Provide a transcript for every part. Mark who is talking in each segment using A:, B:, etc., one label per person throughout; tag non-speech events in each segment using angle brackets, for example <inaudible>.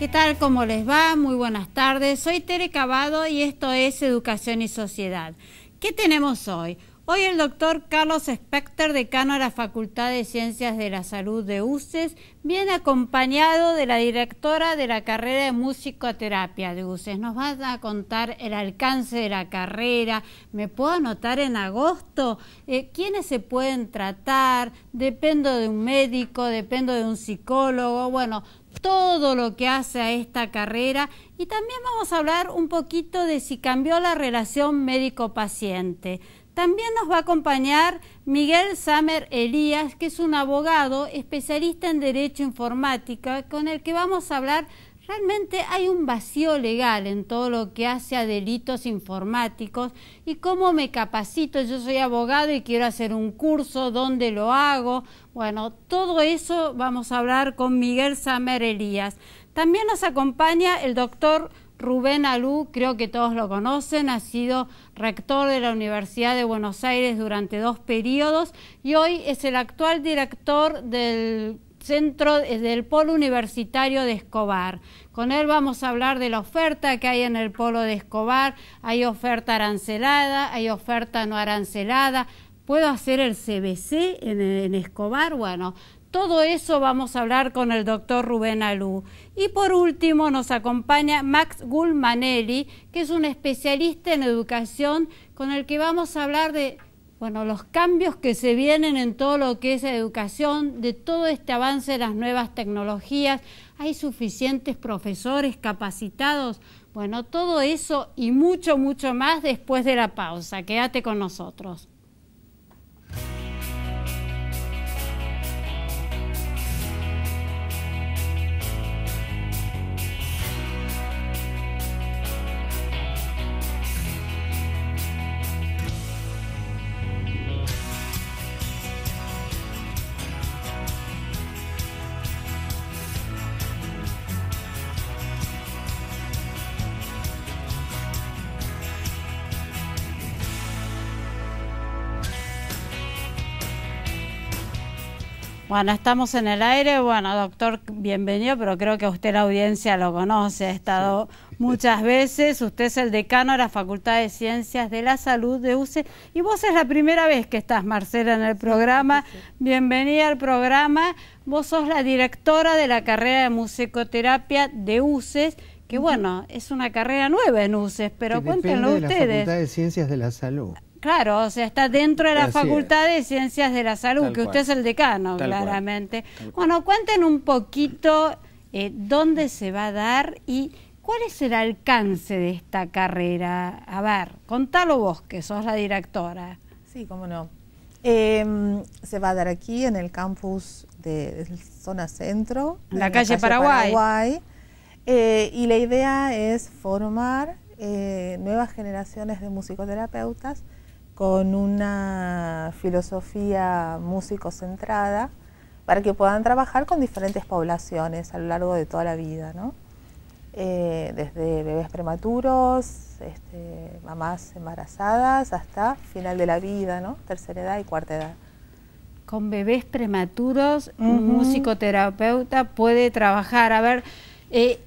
A: ¿Qué tal? ¿Cómo les va? Muy buenas tardes. Soy Tere Cavado y esto es Educación y Sociedad. ¿Qué tenemos hoy? Hoy el doctor Carlos Specter, decano de la Facultad de Ciencias de la Salud de UCES, viene acompañado de la directora de la carrera de musicoterapia de UCES. Nos va a contar el alcance de la carrera. ¿Me puedo anotar en agosto? Eh, ¿Quiénes se pueden tratar? ¿Dependo de un médico? ¿Dependo de un psicólogo? Bueno, todo lo que hace a esta carrera y también vamos a hablar un poquito de si cambió la relación médico-paciente. También nos va a acompañar Miguel Samer Elías, que es un abogado especialista en derecho informática, con el que vamos a hablar Realmente hay un vacío legal en todo lo que hace a delitos informáticos y cómo me capacito. Yo soy abogado y quiero hacer un curso, ¿dónde lo hago? Bueno, todo eso vamos a hablar con Miguel Samer Elías. También nos acompaña el doctor Rubén Alú, creo que todos lo conocen, ha sido rector de la Universidad de Buenos Aires durante dos periodos y hoy es el actual director del centro eh, del Polo Universitario de Escobar. Con él vamos a hablar de la oferta que hay en el Polo de Escobar. Hay oferta arancelada, hay oferta no arancelada. ¿Puedo hacer el CBC en, Escobar? Bueno, todo eso vamos a hablar con el doctor Rubén Alú. Y por último nos acompaña Max Gulmanelli, que es un especialista en educación con el que vamos a hablar de bueno, los cambios que se vienen en todo lo que es educación, de todo este avance de las nuevas tecnologías, hay suficientes profesores capacitados, bueno, todo eso y mucho, mucho más después de la pausa. Quédate con nosotros. Bueno, estamos en el aire. Bueno, doctor, bienvenido, pero creo que usted la audiencia lo conoce, ha estado muchas veces. Usted es el decano de la Facultad de Ciencias de la Salud de UCE y vos es la primera vez que estás, Marcela, en el programa. Bienvenida al programa. Vos sos la directora de la carrera de musicoterapia de UCES, que bueno, es una carrera nueva en UCES, pero cuéntenlo ustedes. La Facultad
B: de Ciencias de la Salud.
A: Claro, o sea, está dentro de la Facultad de Ciencias de la Salud, que usted es el decano, claramente. Bueno, cuenten un poquito eh, dónde se va a dar y cuál es el alcance de
C: esta carrera. A ver, contalo vos, que sos la directora. Sí, cómo no. Em, se va a dar aquí en el campus de, zona centro. la, calle, Paraguay. Eh, y la idea es formar eh, nuevas generaciones de musicoterapeutas con una filosofía músico-centrada para que puedan trabajar con diferentes poblaciones a lo largo de toda la vida, ¿no? Eh, desde bebés prematuros, este, mamás embarazadas, hasta final de la vida, ¿no? tercera edad y cuarta edad con bebés prematuros, un musicoterapeuta
A: puede trabajar. A ver, eh,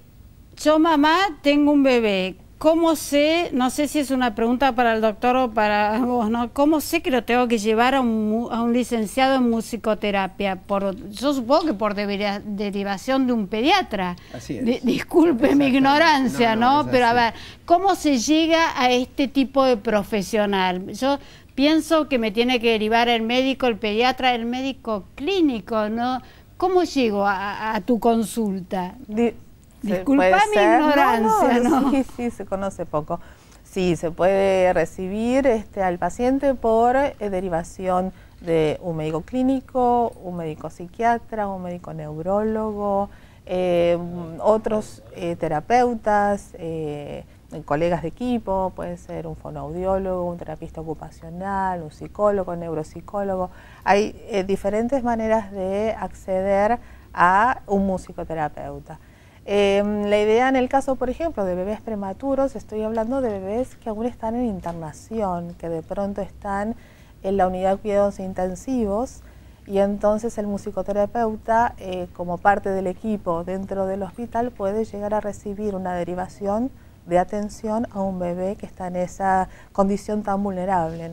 A: yo mamá tengo un bebé, ¿Cómo sé, no sé si es una pregunta para el doctor o para vos, ¿no? ¿Cómo sé que lo tengo que llevar a un, licenciado en musicoterapia? Por, yo supongo que por derivación de un pediatra. Así es. disculpe mi ignorancia, ¿no? Pero a ver, ¿cómo se llega a este tipo de profesional? Yo pienso que me tiene que derivar el médico, el pediatra, el médico clínico, ¿no? ¿Cómo llego a, tu consulta? Disculpa mi ignorancia, Sí,
C: sí, se conoce poco. Sí, se puede recibir este, al paciente por eh, derivación de un médico clínico, un médico psiquiatra, un médico neurólogo, eh, otros eh, terapeutas, colegas de equipo, puede ser un fonoaudiólogo, un terapista ocupacional, un psicólogo, un neuropsicólogo. Hay diferentes maneras de acceder a un musicoterapeuta. Em, la idea en el caso, por ejemplo, de bebés prematuros, estoy hablando de bebés que aún están en internación, que de pronto están en la unidad de cuidados intensivos y entonces el musicoterapeuta, eh, como parte del equipo dentro del hospital, puede llegar a recibir una derivación de atención a un bebé que está en esa condición tan vulnerable,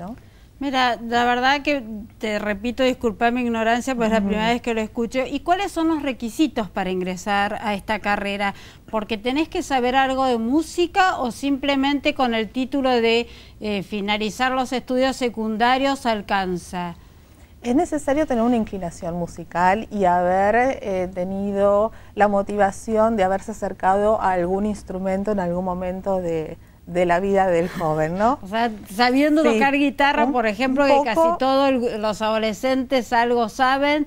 A: Mira, la verdad que te repito, disculpa mi ignorancia, pues es la primera vez que lo escucho. ¿Y cuáles son los requisitos para ingresar a esta carrera? Porque tenés que saber algo de música o simplemente con el título de eh, finalizar los estudios secundarios alcanza.
C: Es necesario tener una inclinación musical y haber eh, tenido la motivación de haberse acercado a algún instrumento en algún momento de, de la vida del joven, ¿no? O sea,
A: sabiendo tocar guitarra, por ejemplo, que casi todos los adolescentes algo saben,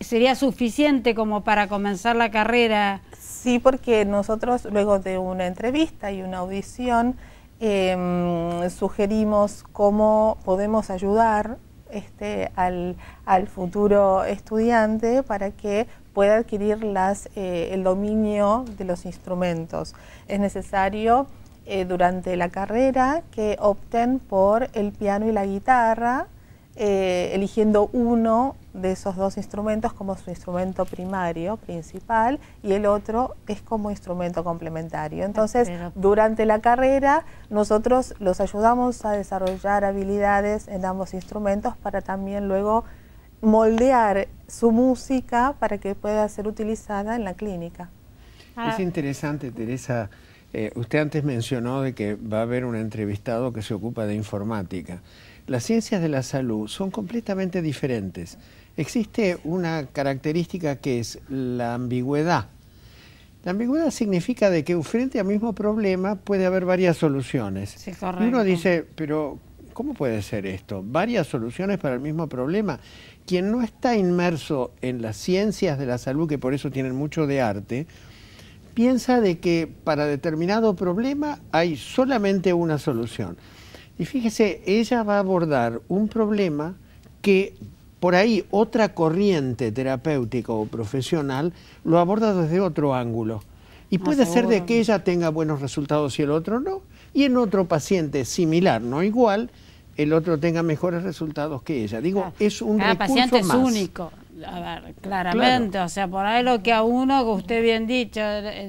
A: sería suficiente como para
C: comenzar la carrera. Sí, porque nosotros luego de una entrevista y una audición em, sugerimos cómo podemos ayudar este, al, futuro estudiante para que pueda adquirir las, eh, el dominio de los instrumentos. Es necesario eh, durante la carrera que opten por el piano y la guitarra, eh, eligiendo uno de esos dos instrumentos como su instrumento primario, principal, y el otro es como instrumento complementario. Entonces, durante la carrera, nosotros los ayudamos a desarrollar habilidades en ambos instrumentos para también luego moldear su música para que pueda ser utilizada en la clínica.
B: Es ah. interesante, Teresa, eh, usted antes mencionó de que va a haber un entrevistado que se ocupa de informática. Las ciencias de la salud son completamente diferentes. Existe una característica que es la ambigüedad. La ambigüedad significa de que frente al mismo problema puede haber varias soluciones. y uno dice, pero ¿cómo puede ser esto? Varias soluciones para el mismo problema. Quien no está inmerso en las ciencias de la salud, que por eso tienen mucho de arte, piensa de que para determinado problema hay solamente una solución. Y fíjese, ella va a abordar un problema que por ahí otra corriente terapéutica o profesional lo aborda desde otro ángulo. Y puede ser de que ella tenga buenos resultados y el otro no, y en otro paciente similar, no igual, el otro tenga mejores resultados que ella. Digo, es un recurso paciente más. único
A: a ver, claramente, o sea, por ahí lo que a uno, que usted bien dicho,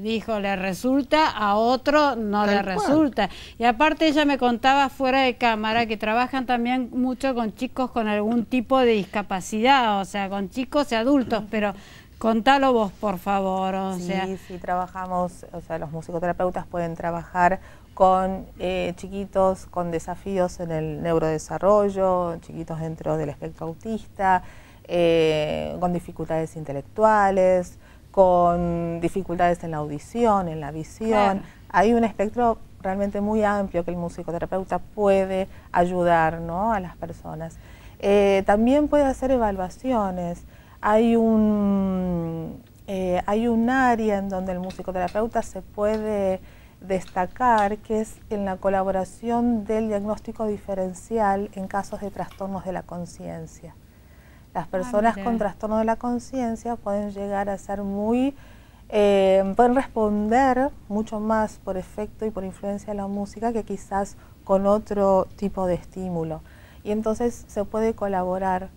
A: dijo, le resulta, a otro no le resulta. Y aparte ella me contaba fuera de cámara que trabajan también mucho con chicos con algún tipo de discapacidad, o sea, con chicos y adultos, pero contalo vos, por
C: favor, sí, Sí, trabajamos, o sea, los musicoterapeutas pueden trabajar con eh, chiquitos con desafíos en el neurodesarrollo, chiquitos dentro del espectro autista, eh, con dificultades intelectuales, con dificultades en la audición, en la visión. Hay un espectro realmente muy amplio que el musicoterapeuta puede ayudar a las personas. Eh, también puede hacer evaluaciones. Hay un, eh, hay un área en donde el musicoterapeuta se puede destacar, que es en la colaboración del diagnóstico diferencial en casos de trastornos de la conciencia. Las ah, personas con trastorno de la conciencia pueden llegar a ser muy, eh, pueden responder mucho más por efecto y por influencia de la música que quizás con otro tipo de estímulo. Y entonces se puede colaborar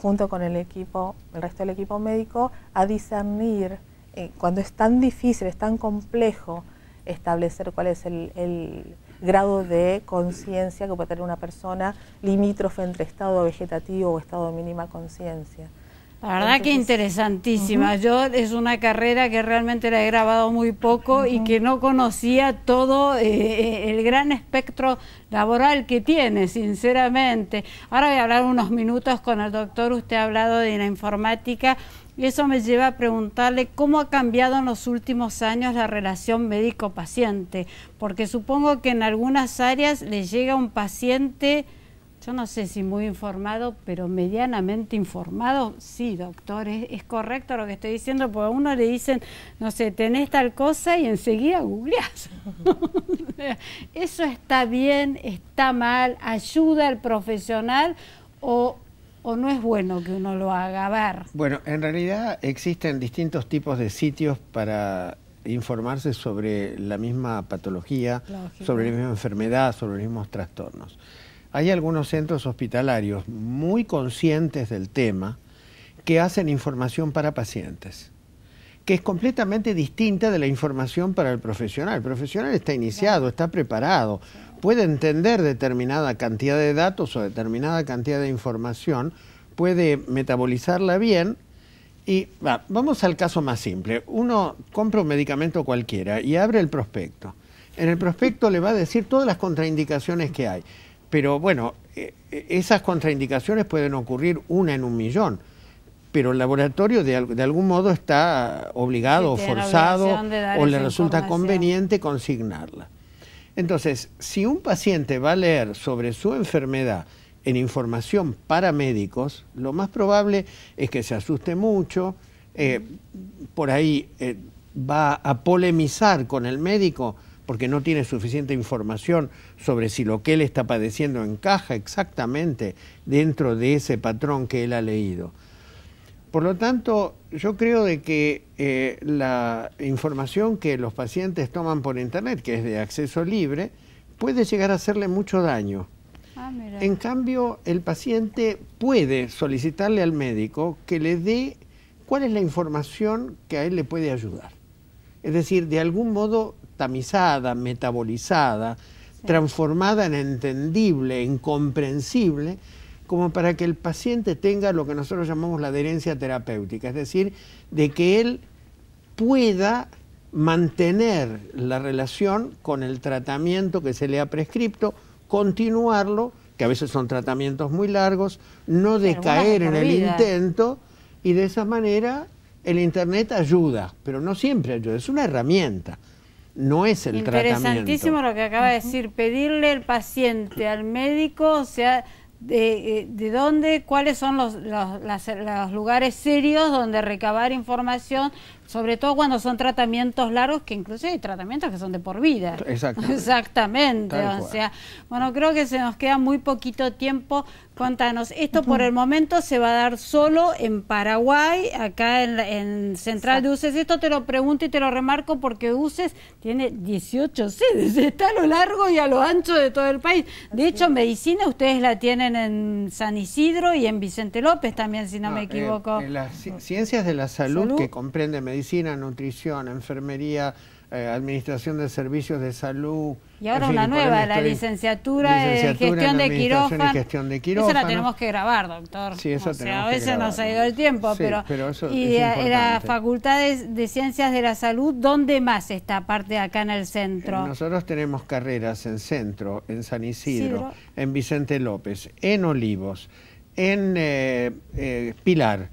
C: junto con el equipo, el resto del equipo médico, a discernir eh, cuando es tan difícil, es tan complejo establecer cuál es el grado de conciencia que puede tener una persona limítrofe entre estado vegetativo o estado de mínima conciencia.
A: La verdad que interesantísima. Yo es una carrera que realmente la he grabado muy poco y que no conocía todo eh, eh, el gran espectro laboral que tiene, sinceramente. Ahora voy a hablar unos minutos con el doctor. Usted ha hablado de la informática y eso me lleva a preguntarle cómo ha cambiado en los últimos años la relación médico-paciente, porque supongo que en algunas áreas le llega un paciente, yo no sé si muy informado, pero medianamente informado. Sí, doctor, es, correcto lo que estoy diciendo, porque a uno le dicen, no sé, tenés tal cosa y enseguida googleás. <laughs> eso está bien, está mal, ayuda al profesional o o no es bueno que uno lo haga? ver.
B: Bueno, en realidad existen distintos tipos de sitios para informarse sobre la misma patología, sobre la misma enfermedad, sobre los mismos trastornos. Hay algunos centros hospitalarios muy conscientes del tema que hacen información para pacientes que es completamente distinta de la información para el profesional. El profesional está iniciado, está preparado, puede entender determinada cantidad de datos o determinada cantidad de información, puede metabolizarla bien. Y vamos al caso más simple. Uno compra un medicamento cualquiera y abre el prospecto. En el prospecto le va a decir todas las contraindicaciones que hay. Pero bueno, eh, eh, esas contraindicaciones pueden ocurrir una en un millón pero el laboratorio de, algún modo está obligado o forzado o le resulta conveniente consignarla. Entonces, si un paciente va a leer sobre su enfermedad en información para médicos, lo más probable es que se asuste mucho, eh, por ahí eh, va a polemizar con el médico porque no tiene suficiente información sobre si lo que él está padeciendo encaja exactamente dentro de ese patrón que él ha leído. Por lo tanto, yo creo de que eh, la información que los pacientes toman por Internet, que es de acceso libre, puede llegar a hacerle mucho daño.
D: Ah, en
B: cambio, el paciente puede solicitarle al médico que le dé cuál es la información que a él le puede ayudar. Es decir, de algún modo tamizada, metabolizada, transformada en entendible, en comprensible, como para que el paciente tenga lo que nosotros llamamos la adherencia terapéutica, es decir, de que él pueda mantener la relación con el tratamiento que se le ha prescripto, continuarlo, que a veces son tratamientos muy largos, no decaer en el intento y de esa manera el Internet ayuda, pero no siempre ayuda, es una herramienta, no es el tratamiento. Interesantísimo
A: lo que acaba de decir, pedirle al paciente, al médico, o sea de, eh, de dónde, cuáles son los, los, lugares serios donde recabar información, sobre todo cuando son tratamientos largos, que incluso hay tratamientos que son de por vida. <laughs> Exactamente. Exactamente. o sea, bueno, creo que se nos queda muy poquito tiempo. Cuéntanos, esto por el momento se va a dar solo en Paraguay, acá en, Central de UCES. Esto te lo pregunto y te lo remarco porque UCES tiene 18 sedes, <laughs> está a lo largo y a lo ancho de todo el país. De hecho, medicina ustedes la tienen en San Isidro y en Vicente López también, si no, me eh, equivoco.
B: las ciencias de la salud, que comprende medicina, nutrición, enfermería, eh, Administración de Servicios de Salud.
A: Y ahora una nueva, la eh, licenciatura, en gestión de quirófano. gestión de Esa la tenemos que grabar, doctor. a veces nos ha ido el tiempo, pero, y eh, la Facultad de, Ciencias de la Salud, ¿dónde más está parte acá en el centro?
B: Nosotros tenemos carreras en Centro, en San Isidro, en Vicente López, en Olivos, en Pilar,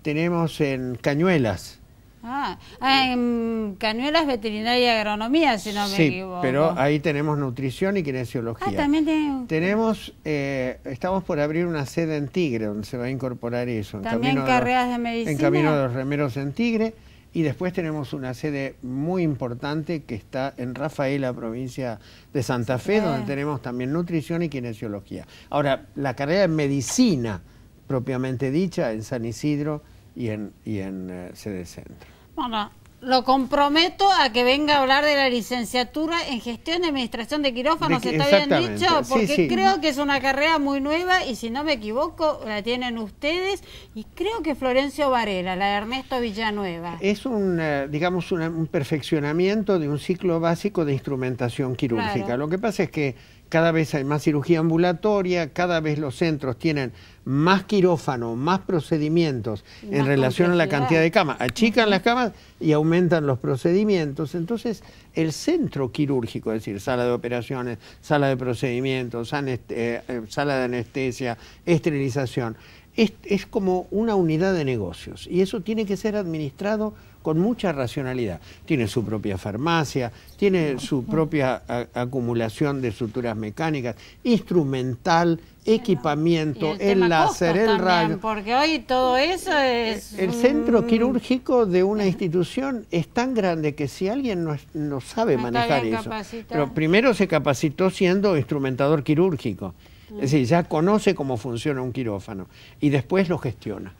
B: tenemos en Cañuelas
A: Ah, ah, en Cañuelas Veterinaria y Agronomía, si no me sí, pero
B: ahí tenemos nutrición y kinesiología. Ah,
A: también
B: tenemos... Eh, estamos por abrir una sede en Tigre, donde se va a incorporar eso. también carreras
C: de, medicina. En Camino de
B: los Remeros en Tigre. Y después tenemos una sede muy importante que está en Rafaela, provincia de Santa Fe, eh. donde tenemos también nutrición y kinesiología. Ahora, la carrera de medicina, propiamente dicha, en San Isidro y en, y en eh, sede centro.
A: Bueno, lo comprometo a que venga a hablar de la licenciatura en gestión de administración de quirófanos, está bien dicho, porque creo que es una carrera muy nueva y si no me equivoco la tienen ustedes y creo que Florencio Varela, la de Ernesto Villanueva. Es
B: un, eh, digamos, un, perfeccionamiento de un ciclo básico de instrumentación quirúrgica. Lo que pasa es que cada vez hay más cirugía ambulatoria, cada vez los centros tienen más quirófano, más procedimientos en relación a la cantidad de camas. Achican las camas y aumentan los procedimientos. Entonces, el centro quirúrgico, es decir, sala de operaciones, sala de procedimientos, eh, eh, sala de anestesia, esterilización, es como una unidad de negocios y eso tiene que ser administrado con mucha racionalidad. Tiene su propia farmacia, tiene su propia acumulación de estructuras mecánicas, instrumental, equipamiento, el, láser, el también,
A: Porque hoy todo eso es... El centro
B: quirúrgico de una institución es tan grande que si alguien no, sabe manejar eso... Pero primero se capacitó siendo instrumentador quirúrgico. Es mm. decir, ya conoce cómo funciona un quirófano y después lo gestiona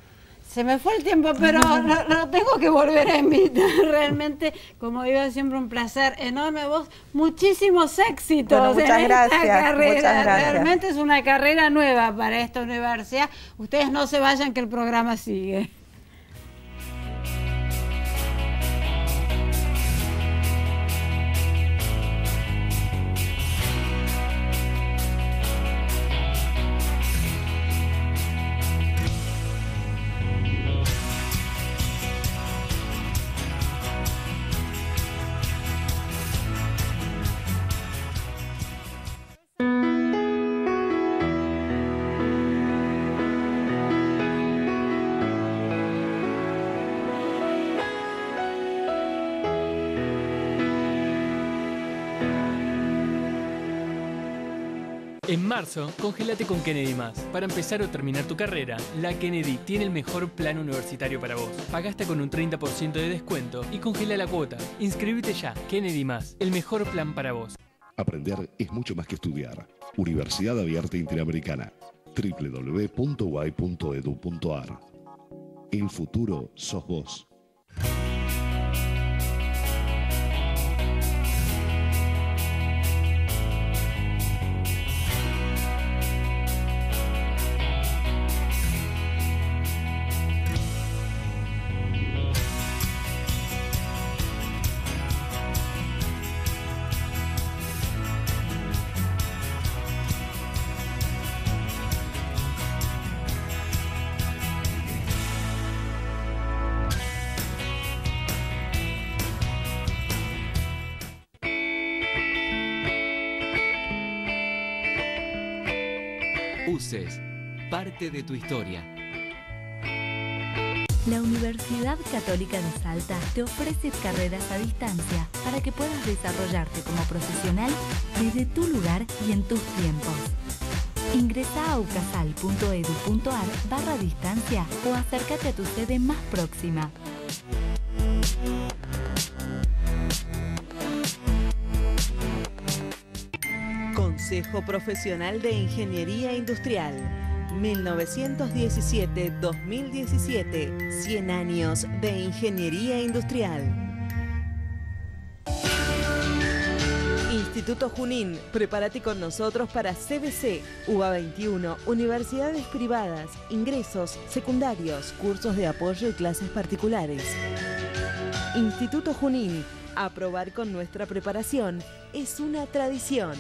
A: se me fue el tiempo, pero <laughs> lo, tengo que volver a invitar. <laughs> Realmente, como digo, siempre un placer enorme. Vos, muchísimos éxitos carrera. Muchas gracias. Realmente es una carrera nueva para esta universidad. Ustedes no se vayan que el programa sigue.
E: marzo, congelate con Kennedy Más. Para empezar o terminar tu carrera, la Kennedy tiene el mejor plan universitario para vos. Pagaste con un 30% de descuento y congela la cuota. Inscríbete ya. Kennedy Más, el mejor plan para vos.
F: Aprender es mucho más que estudiar. Universidad Abierta Interamericana. www.y.edu.ar El futuro sos vos. parte de tu historia. La Universidad Católica de Salta
A: te ofrece carreras a distancia para que puedas desarrollarte como profesional desde tu lugar y en tus tiempos. Ingresa a ucasal.edu.ar
F: barra distancia o acércate a tu sede más próxima. Consejo Profesional de Ingeniería Industrial. 1917-2017, 100 años de Ingeniería Industrial. Instituto Junín, prepárate con nosotros para CBC, ua 21, universidades privadas, ingresos, secundarios, cursos de apoyo y clases particulares. Instituto Junín, aprobar con nuestra preparación es una tradición.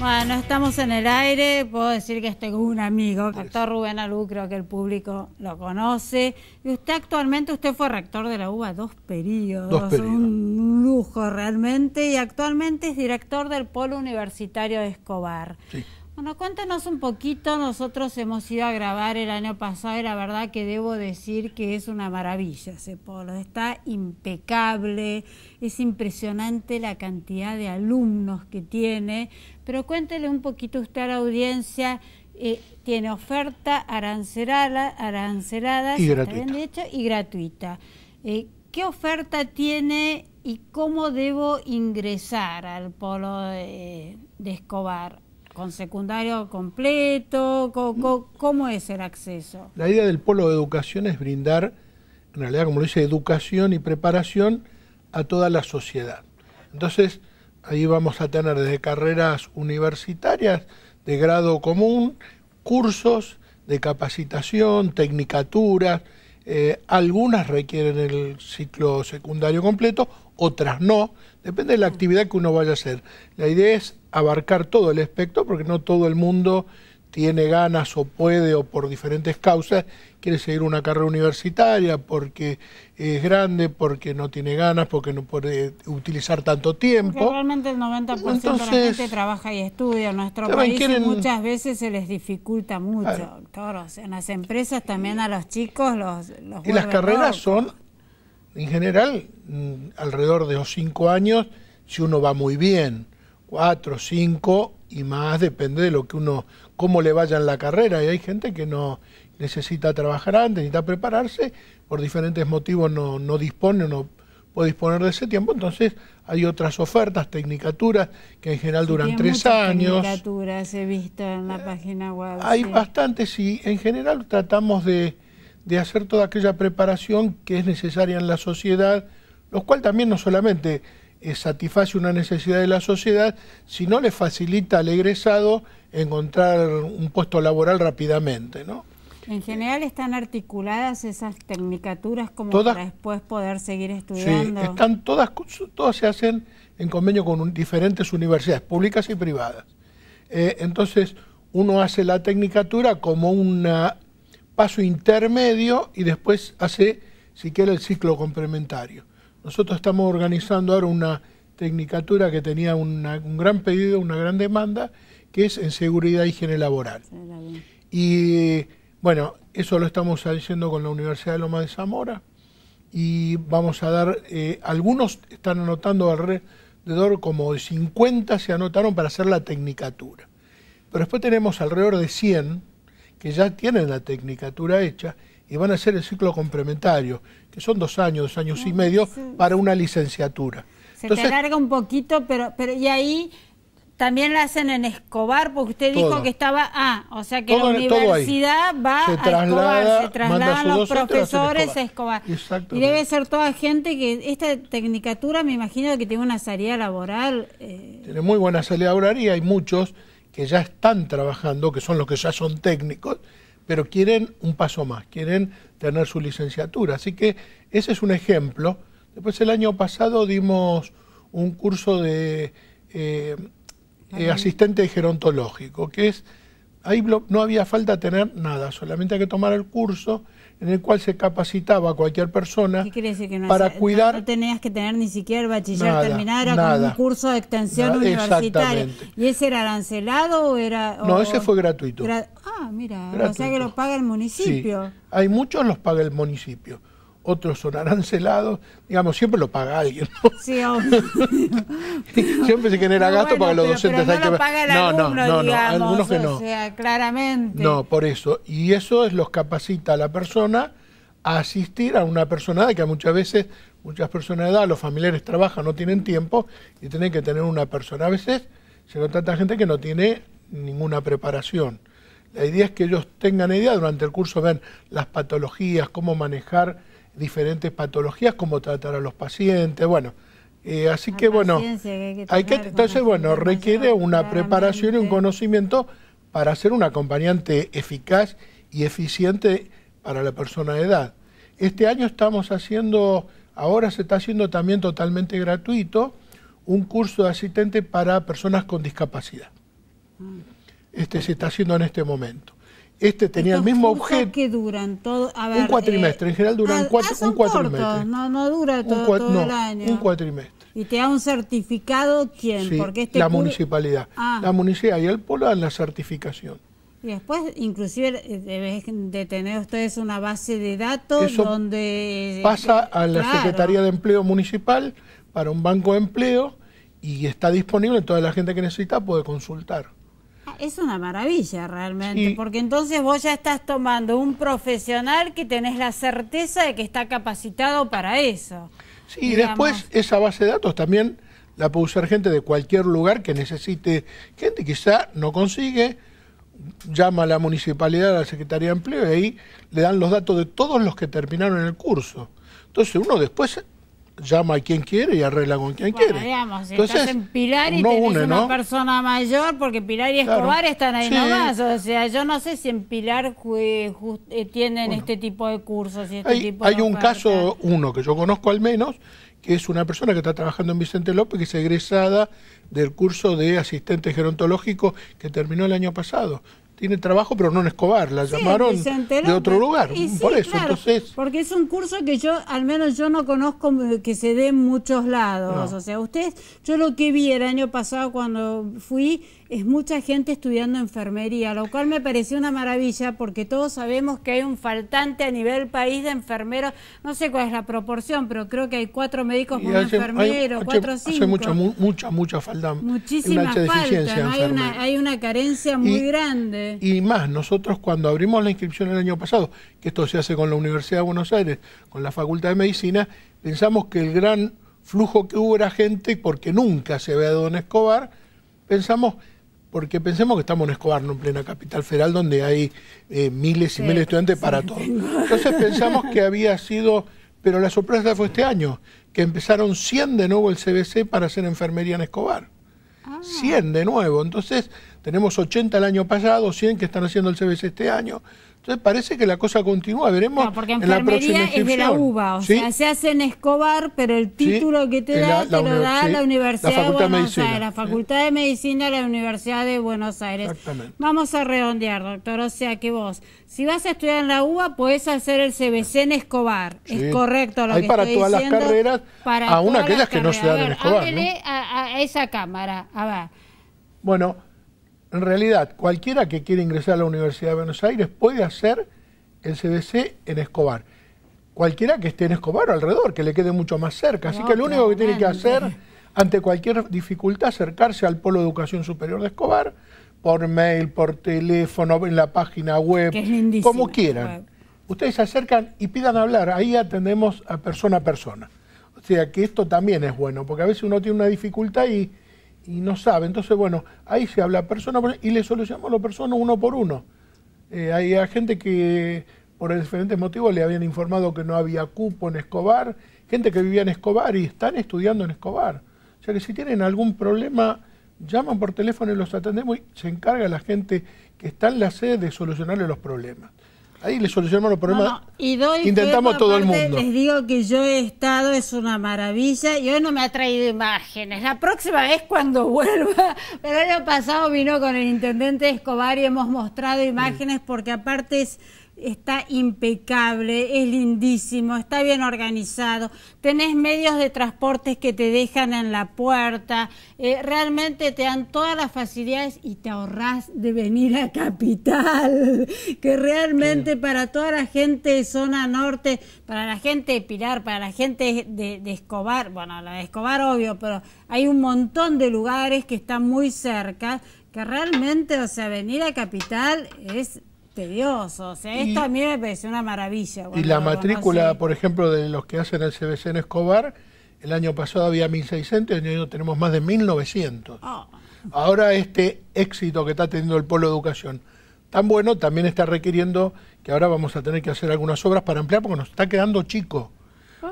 A: Bueno, estamos en el aire. Puedo decir que estoy con un amigo, el actor pues. Rubén Alú, creo que el público lo conoce. Y usted actualmente, usted fue rector de la UBA dos periodos, dos un lujo realmente, y actualmente es director del Polo Universitario de Escobar. Sí. Bueno, cuéntanos un poquito, nosotros hemos ido a grabar el año pasado y la verdad que debo decir que es una maravilla ese polo, está impecable, es impresionante la cantidad de alumnos que tiene, pero cuéntele un poquito usted a la audiencia, eh, tiene oferta arancelada, arancelada y, gratuita. y gratuita. Eh, ¿Qué oferta tiene y cómo debo ingresar al polo de Escobar? con secundario completo? ¿Cómo es el acceso?
E: La idea del polo de educación es brindar, en realidad, como lo dice, educación y preparación a toda la sociedad. Entonces, ahí vamos a tener desde carreras universitarias de grado común, cursos de capacitación, tecnicaturas, eh, algunas requieren el ciclo secundario completo, otras no, depende de la actividad que uno vaya a hacer. La idea es abarcar todo el espectro, porque no todo el mundo tiene ganas o puede o por diferentes causas quiere seguir una carrera universitaria porque es grande, porque no tiene ganas, porque no puede utilizar tanto tiempo.
A: realmente el 90% de la gente trabaja y estudia en nuestro país y muchas veces se les dificulta mucho, en las empresas también a los chicos los, los Y las carreras
E: son, en general, mm, alrededor de los cinco años si uno va muy bien cuatro, cinco y más, depende de lo que uno, cómo le vaya en la carrera. Y hay gente que no necesita trabajar antes, necesita prepararse, por diferentes motivos no, no dispone, no puede disponer de ese tiempo, entonces hay otras ofertas, tecnicaturas, que en general duran tres años.
A: Tecnicaturas he visto en la eh, página web. Hay
E: bastantes y en general tratamos de, de hacer toda aquella preparación que es necesaria en la sociedad, lo cual también no solamente eh, satisface una necesidad de la sociedad, si no le facilita al egresado encontrar un puesto laboral rápidamente, ¿no?
A: En general están articuladas esas tecnicaturas como para después poder seguir estudiando. Sí, están
E: todas, todas se hacen en convenio con diferentes universidades, públicas y privadas. Eh, entonces, uno hace la tecnicatura como un ah, paso intermedio y después hace, si quiere, el ciclo complementario. Nosotros estamos organizando ahora una tecnicatura que tenía un gran pedido, una gran demanda, que es en seguridad y higiene laboral. Y bueno, eso lo estamos haciendo con la Universidad de Loma de Zamora y vamos a dar, eh, algunos están anotando alrededor como de 50 se anotaron para hacer la tecnicatura. Pero después tenemos alrededor de 100 que ya tienen la tecnicatura hecha y van a hacer el ciclo complementario que son dos años, dos años y medio, para una licenciatura.
A: Se alarga un poquito, pero, pero y ahí también la hacen en Escobar, porque usted dijo que estaba. Ah, o sea que la universidad va a Escobar, se trasladan los profesores a Escobar. Y debe ser toda gente que. Esta tecnicatura me imagino que tiene una salida laboral. Eh.
E: Tiene muy buena salida laboral y hay muchos que ya están trabajando, que son los que ya son técnicos, pero quieren un paso más, quieren tener su licenciatura. Así que ese es un ejemplo. Después el año pasado dimos un curso de eh, asistente gerontológico, que es, ahí no había falta tener nada, solamente hay que tomar el curso en el cual se capacitaba cualquier persona
A: para cuidar... No, tenías que tener ni siquiera bachiller terminar, un curso de extensión universitaria. ¿Y ese era arancelado o era...? no, ese fue gratuito. ah, mira, o sea que lo paga el municipio.
E: Hay muchos los paga el municipio otros son arancelados... digamos, siempre lo paga alguien. <laughs> siempre se genera gasto para los docentes. no no, no, no, algunos que no. O
A: sea, claramente.
E: No, por eso. Y eso es los capacita a la persona a asistir a una persona de que muchas veces, muchas personas de edad, los familiares trabajan, no tienen tiempo y tienen que tener una persona. A veces se tanta gente que no tiene ninguna preparación. La idea es que ellos tengan idea durante el curso, ven las patologías, cómo manejar diferentes patologías, cómo tratar a los pacientes, bueno. Eh, así que bueno,
D: entonces
E: bueno, requiere una preparación y un conocimiento para ser un acompañante eficaz y eficiente para la persona de edad. Este año estamos haciendo, ahora se está haciendo también totalmente gratuito, un curso de asistente para personas con discapacidad. Ah. Este se está haciendo en este momento. Este tenía el mismo objeto.
A: que duran? un eh, cuatrimestre, en
E: general duran ah, ah, un cuatrimestre.
A: no, no dura todo, el año. Un cuatrimestre. ¿Y te da un certificado quién? Porque este la municipalidad.
E: Ah. La municipalidad y el pueblo dan la certificación.
A: Y después, inclusive, eh, deben de tener ustedes una base de datos donde... Eh, pasa a la Secretaría de
E: Empleo Municipal para un banco de empleo y está disponible, toda la gente que necesita puede consultar.
A: Es una maravilla realmente, porque entonces vos ya estás tomando un profesional que tenés la certeza de que está capacitado para eso. Sí, y después
E: esa base de datos también la puede usar gente de cualquier lugar que necesite gente, quizá no consigue, llama a la municipalidad, a la Secretaría de Empleo y ahí le dan los datos de todos los que terminaron el curso. Entonces uno después llama a quien quiere y arregla con quien quiere.
A: Entonces, en Pilar y no una persona mayor, porque Pilar y Escobar están ahí nomás. O sea, yo no sé si en Pilar eh, eh, tienen este tipo de cursos. Y este hay, hay un
E: caso, uno que yo conozco al menos, que es una persona que está trabajando en Vicente López, que es egresada del curso de asistente gerontológico que terminó el año pasado tiene trabajo, pero no en Escobar, la llamaron de otro lugar. por eso, entonces.
A: Porque es un curso que yo, al menos yo no conozco eh, que se dé en muchos lados. O sea, ustedes, yo lo que vi el año pasado cuando fui es mucha gente estudiando enfermería, lo cual me pareció una maravilla porque todos sabemos que hay un faltante a nivel país de enfermeros, no sé cuál es la proporción, pero creo que hay cuatro médicos por enfermero, cuatro o cinco. mucha,
E: mucha, mucha falta. Muchísima falta, hay,
A: una, carencia muy grande.
E: Y más, nosotros cuando abrimos la inscripción el año pasado, que esto se hace con la Universidad de Buenos Aires, con la Facultad de Medicina, pensamos que el gran flujo que hubo era gente, porque nunca se ve a Don Escobar, pensamos porque pensemos que estamos en Escobar, no en plena capital federal, donde hay eh, miles y miles de estudiantes para todo. todos. Entonces <laughs> pensamos que había sido, pero la sorpresa fue este año, que empezaron 100 de nuevo el CBC para hacer enfermería en Escobar. 100 ah. de nuevo. Entonces tenemos 80 el año pasado, 100 que están haciendo el CBC este año. Entonces parece que la cosa continúa, veremos.
A: No, porque en la próxima es de la UBA, o sea, se hace en Escobar, pero el título que te da te lo da la Universidad de Buenos Aires, la Facultad de Medicina de la Universidad de Buenos Aires. Exactamente. Vamos a redondear, doctor, o sea que vos, si vas a estudiar en la UBA, podés hacer el CBC en Escobar, es correcto lo Hay para todas las carreras, para aún aquellas que no se dan en Escobar. a, a esa cámara, a
E: Bueno, en realidad, cualquiera que quiera ingresar a la Universidad de Buenos Aires puede hacer el CBC en Escobar. Cualquiera que esté en Escobar o alrededor, que le quede mucho más cerca. Así que lo único que tiene que hacer ante cualquier dificultad, acercarse al Polo de Educación Superior de Escobar, por mail, por teléfono, en la página web, como quieran. Ustedes se acercan y pidan hablar, ahí atendemos a persona a persona. O sea que esto también es bueno, porque a veces uno tiene una dificultad y y no sabe. Entonces, bueno, ahí se habla persona por y le solucionamos a los personas uno por uno. Eh, hay gente que por diferentes motivos le habían informado que no había cupo en Escobar, gente que vivía en Escobar y están estudiando en Escobar. O sea que si tienen algún problema, llaman por teléfono y los atendemos y se encarga la gente que está en la sede de solucionarle los problemas. Ahí le solucionamos los problemas. Y Intentamos todo el mundo. Les
A: digo que yo he estado, es una maravilla, y hoy no me ha traído imágenes. La próxima vez cuando <laughs> vuelva, pero el año pasado vino con el intendente Escobar y hemos mostrado imágenes porque aparte es está impecable, es lindísimo, está bien organizado, tenés medios de transportes que te dejan en la puerta, eh, realmente te dan todas las facilidades y te ahorrás de venir a Capital, <laughs> que realmente para toda la gente de zona norte, para la gente de Pilar, para la gente de, de Escobar, bueno, la de Escobar obvio, pero hay un montón de lugares que están muy cerca, que realmente, o sea, venir a Capital es tedioso. O ¿eh? sea, esto a mí me parece una maravilla. Y la matrícula,
E: por ejemplo, de los que hacen el CBC en Escobar, el año pasado había 1.600 y hoy tenemos más de 1.900. Ahora este éxito que está teniendo el Polo de Educación tan bueno también está requiriendo que ahora vamos a tener que hacer algunas obras para ampliar porque nos está quedando chico.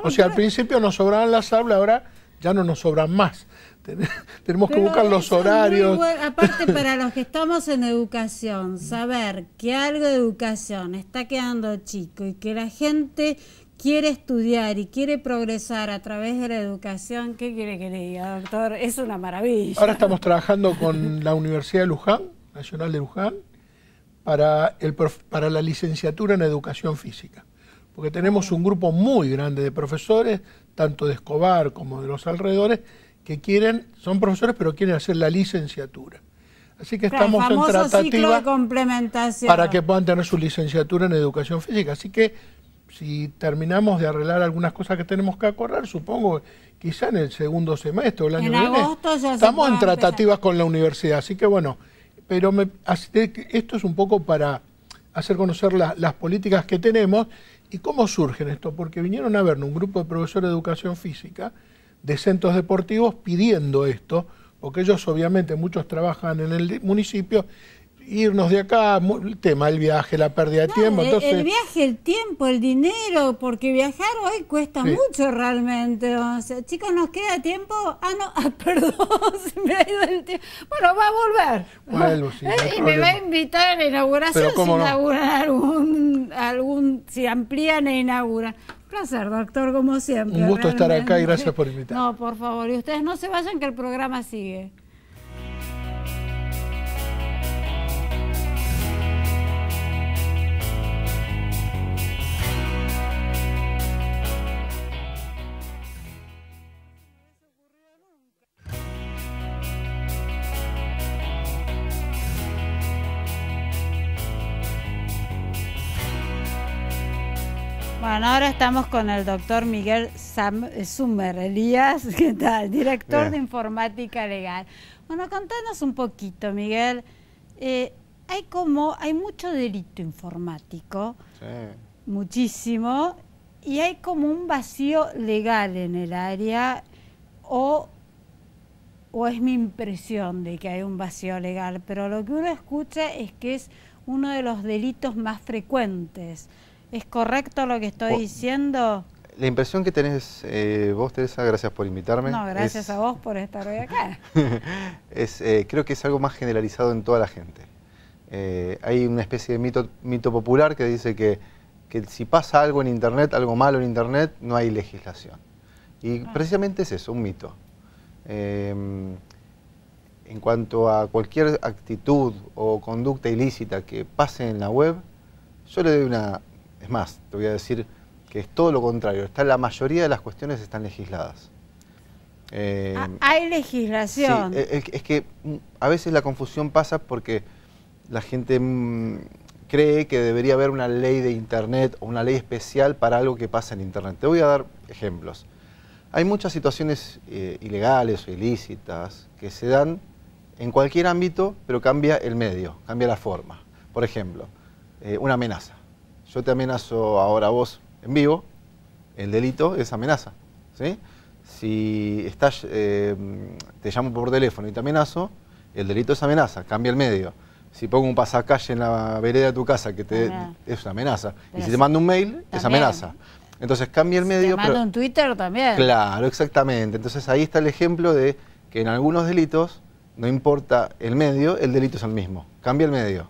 E: o sea, al principio nos sobraban las aulas, ahora ya no nos sobran más. <laughs> Tenemos que buscar los horarios.
A: Aparte, <laughs> para los que estamos en educación, saber que algo de educación está quedando chico y que la gente quiere estudiar y quiere progresar a través de la educación, ¿qué quiere que le diga, doctor? Es una maravilla. Ahora
E: estamos trabajando con la Universidad de Luján, Nacional de Luján, para, el, para la licenciatura en educación física porque tenemos un grupo muy grande de profesores, tanto de Escobar como de los alrededores, que quieren, son profesores pero quieren hacer la licenciatura. Así que estamos en tratativa para que puedan tener su licenciatura en educación física. Así que si terminamos de arreglar algunas cosas que tenemos que acordar, supongo quizá en el segundo semestre o el año en viene, estamos en tratativas con la universidad. Así que bueno, pero esto es un poco para hacer conocer las políticas que tenemos ¿Y cómo surgen esto? Porque vinieron a vernos un grupo de profesores de educación física de centros deportivos pidiendo esto, porque ellos obviamente muchos trabajan en el municipio irnos de acá, el tema del viaje, la pérdida de tiempo. El
A: viaje, el tiempo, el dinero, porque viajar hoy cuesta mucho realmente. O sea, chicos, nos queda tiempo. Ah, no, <laughs> ah, perdón, se me ha ido el tiempo. Bueno, va a volver. Bueno,
E: <laughs> y me va a
A: invitar a la inauguración si algún, si amplían e inauguran placer, doctor, como siempre. Un gusto estar acá y gracias por invitarme. No, por favor, y ustedes no se vayan que el programa sigue. Bueno, ahora estamos con el doctor Miguel eh, Summer Elías, <laughs> ¿qué tal? Director de Informática Legal. Bueno, contanos un poquito, Miguel. Eh, hay como, hay mucho delito informático, muchísimo, y hay como un vacío legal en el área, o, o es mi impresión de que hay un vacío legal, pero lo que uno escucha es que es uno de los delitos más frecuentes. ¿Es correcto lo que estoy diciendo?
G: La impresión que tenés eh, vos, Teresa, gracias por invitarme. No, gracias
A: a vos por estar hoy acá. <laughs>
G: Eh, creo que es algo más generalizado en toda la gente. Eh, hay una especie de mito, popular que dice que, si pasa algo en Internet, algo malo en Internet, no hay legislación. Y ah. precisamente es eso, un mito. en cuanto a cualquier actitud o conducta ilícita que pase en la web, yo le doy una es más, te voy a decir que es todo lo contrario. Está, la mayoría de las cuestiones están legisladas. Eh, ah,
A: hay legislación.
G: es, que mm, a veces la confusión pasa porque la gente mm, cree que debería haber una ley de Internet o una ley especial para algo que pasa en Internet. Te voy a dar ejemplos. Hay muchas situaciones eh, ilegales o ilícitas que se dan en cualquier ámbito, pero cambia el medio, cambia la forma. Por ejemplo, eh, una amenaza yo te amenazo ahora vos en vivo, el delito es amenaza. ¿sí? Si estás, eh, te llamo por teléfono y te amenazo, el delito es amenaza, cambia el medio. Si pongo un pasacalle en la vereda de tu casa, que te, es una amenaza. y si te mando un mail, es amenaza. Entonces cambia el medio. Te mando un
A: Twitter también.
G: Claro, exactamente. Entonces ahí está el ejemplo de que en algunos delitos, no importa el medio, el delito es el mismo. Cambia el medio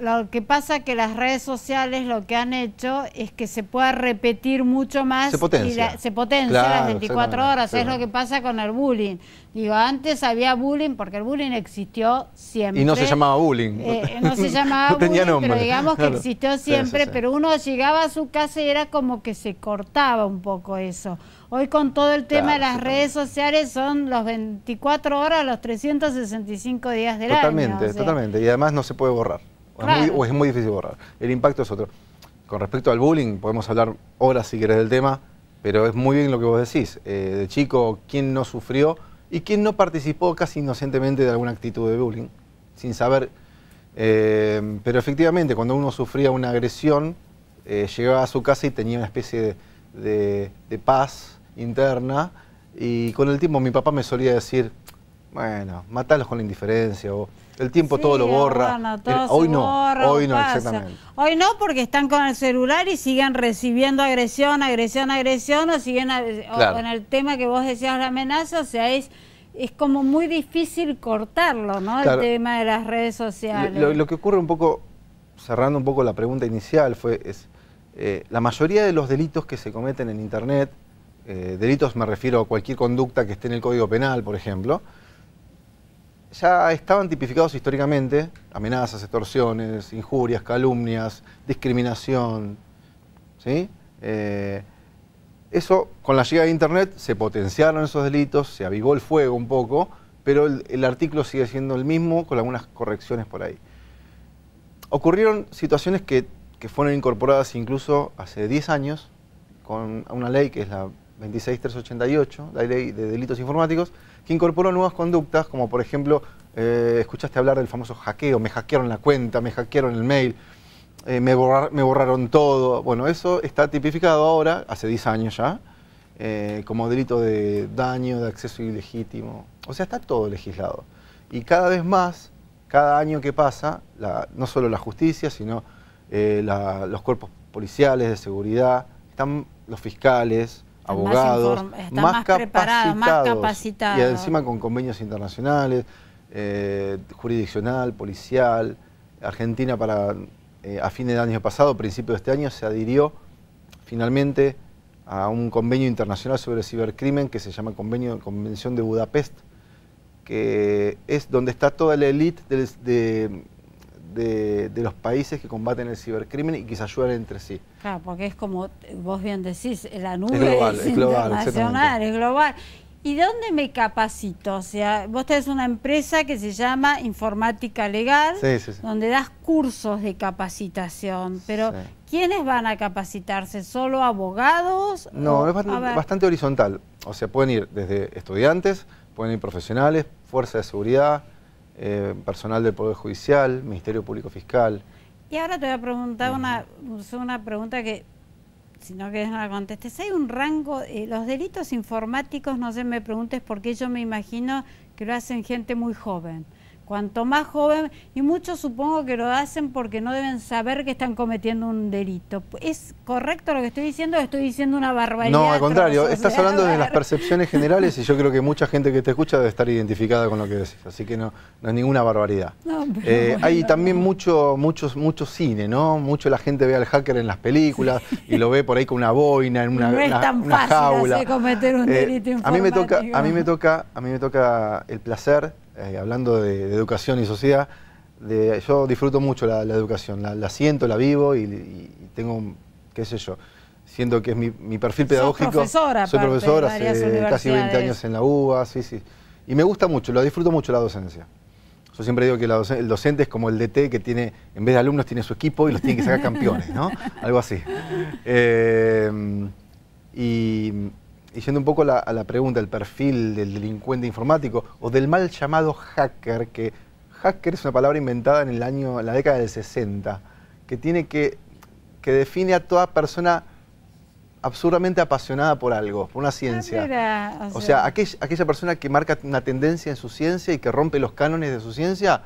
A: lo, que pasa que las redes sociales lo que han hecho es que se pueda repetir mucho más. Se potencia. Y se potencia las 24 horas. Es lo que pasa con el bullying. Digo, antes había bullying porque el bullying existió siempre. Y no se llamaba
G: bullying. Eh, eh, no se llamaba <laughs> bullying, pero digamos que existió siempre. Pero
A: uno llegaba a su casa y era como que se cortaba un poco eso. Hoy con todo el tema de las redes sociales son los 24 horas, los 365 días del año. Totalmente, totalmente.
G: Y además no se puede borrar. o es muy difícil borrar. El impacto es otro. Con respecto al bullying, podemos hablar horas si querés del tema, pero es muy bien lo que vos decís. Eh, de chico, ¿quién no sufrió y quién no participó casi inocentemente de alguna actitud de bullying? Sin saber. Eh, pero efectivamente, cuando uno sufría una agresión, eh, llegaba a su casa y tenía una especie de paz, interna y con el tiempo mi papá me solía decir, bueno, matalos con la indiferencia o el tiempo todo lo borra. hoy no, hoy no, exactamente.
A: Hoy no porque están con el celular y siguen recibiendo agresión, agresión, agresión o siguen en el tema que vos decías la amenaza, o sea, es es como muy difícil cortarlo, ¿no? El tema de las redes sociales. Lo,
G: que ocurre un poco, cerrando un poco la pregunta inicial, fue es, eh, la mayoría de los delitos que se cometen en Internet eh, delitos, me refiero a cualquier conducta que esté en el Código Penal, por ejemplo, ya estaban tipificados históricamente amenazas, extorsiones, injurias, calumnias, discriminación. ¿sí? Eh, eso, con la llegada de Internet, se potenciaron esos delitos, se avivó el fuego un poco, pero el, artículo sigue siendo el mismo con algunas correcciones por ahí. Ocurrieron situaciones que, que fueron incorporadas incluso hace 10 años con una ley que es la 26388, la ley de delitos informáticos, que incorporó nuevas conductas, como por ejemplo, eh, escuchaste hablar del famoso hackeo, me hackearon la cuenta, me hackearon el mail, eh, me, borraron todo. Bueno, eso está tipificado ahora, hace 10 años ya, eh, como delito de daño, de acceso ilegítimo. O sea, está todo legislado. Y cada vez más, cada año que pasa, no solo la justicia, sino los cuerpos policiales, de seguridad, están los fiscales, abogados, más, más, capacitados, y encima con convenios internacionales, eh, jurisdiccional, policial. Argentina para eh, a fines del año pasado, principio de este año, se adhirió finalmente a un convenio internacional sobre el cibercrimen que se llama convenio, Convención de Budapest, que es donde está toda la élite de de, los países que combaten el cibercrimen y que se ayudan entre sí.
A: Claro, porque es como vos bien decís, la nube es, global, es, global, es global. ¿Y dónde me capacito? O sea, vos tenés una empresa que se llama Informática Legal, donde das cursos de capacitación, pero ¿quiénes van a capacitarse? ¿Solo abogados? No, es bastante,
G: horizontal. O sea, pueden ir desde estudiantes, pueden ir profesionales, fuerza de seguridad, eh, personal del Poder Judicial, Ministerio Público Fiscal.
A: Y ahora te voy a preguntar una, pregunta que, si no querés, no la contestes. ¿Hay un rango, eh, los delitos informáticos, no sé, me preguntes porque yo me imagino que lo hacen gente muy joven? Cuanto más joven, y muchos supongo que lo hacen porque no deben saber que están cometiendo un delito. ¿Es correcto lo que estoy diciendo o estoy diciendo una barbaridad? No, al contrario, estás hablando de las
G: percepciones generales y yo creo que mucha gente que te escucha debe estar identificada con lo que decís, así que no, no es ninguna barbaridad. Eh, hay también mucho, muchos mucho cine, ¿no? Mucho la gente ve al hacker en las películas y lo ve por ahí con una boina, en una, no es tan fácil jaula.
A: Cometer un eh, delito eh, a mí me toca,
G: a mí me toca, a mí me toca el placer eh, hablando de, educación y sociedad, yo disfruto mucho la, educación, la, siento, la vivo y, tengo, qué sé yo, siento que es mi, perfil pedagógico. Soy profesora, soy profesora hace casi 20 años en la UBA, sí, sí. Y me gusta mucho, lo disfruto mucho la docencia. Yo siempre digo que el docente es como el DT que tiene, en vez de alumnos, tiene su equipo y los tiene que sacar <laughs> campeones, ¿no? Algo así. Eh, y y yendo un poco a la, pregunta, el perfil del delincuente informático o del mal llamado hacker, que hacker es una palabra inventada en el año, la década del 60, que tiene que, que define a toda persona absurdamente apasionada por algo, por una ciencia.
D: Ah, o, sea,
G: aquella, aquella, persona que marca una tendencia en su ciencia y que rompe los cánones de su ciencia,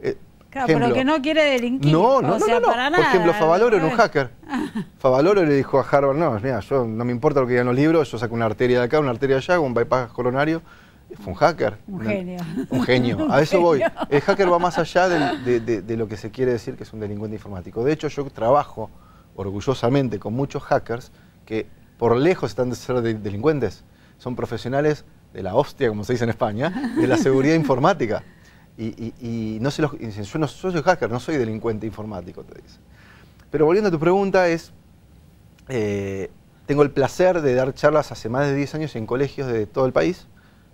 G: eh,
A: Claro, pero que no quiere delinquir. No, no, no, Por ejemplo, Favaloro era un hacker.
G: <laughs> Favaloro le dijo a Harvard, no, mira, yo no me importa lo que digan los libros, yo saco una arteria de acá, una arteria de allá, un bypass coronario. Fue un hacker. Un genio. Un genio, <laughs> a eso voy. El hacker va más allá de, lo que se quiere decir que es un delincuente informático. De hecho, yo trabajo orgullosamente con muchos hackers que por lejos están de ser delincuentes. Son profesionales de la hostia, como se dice en España, de la seguridad <laughs> informática. Y, no se los, yo no soy hacker, no soy delincuente informático, te dice Pero volviendo a tu pregunta, es, eh, tengo el placer de dar charlas hace más de 10 años en colegios de todo el país,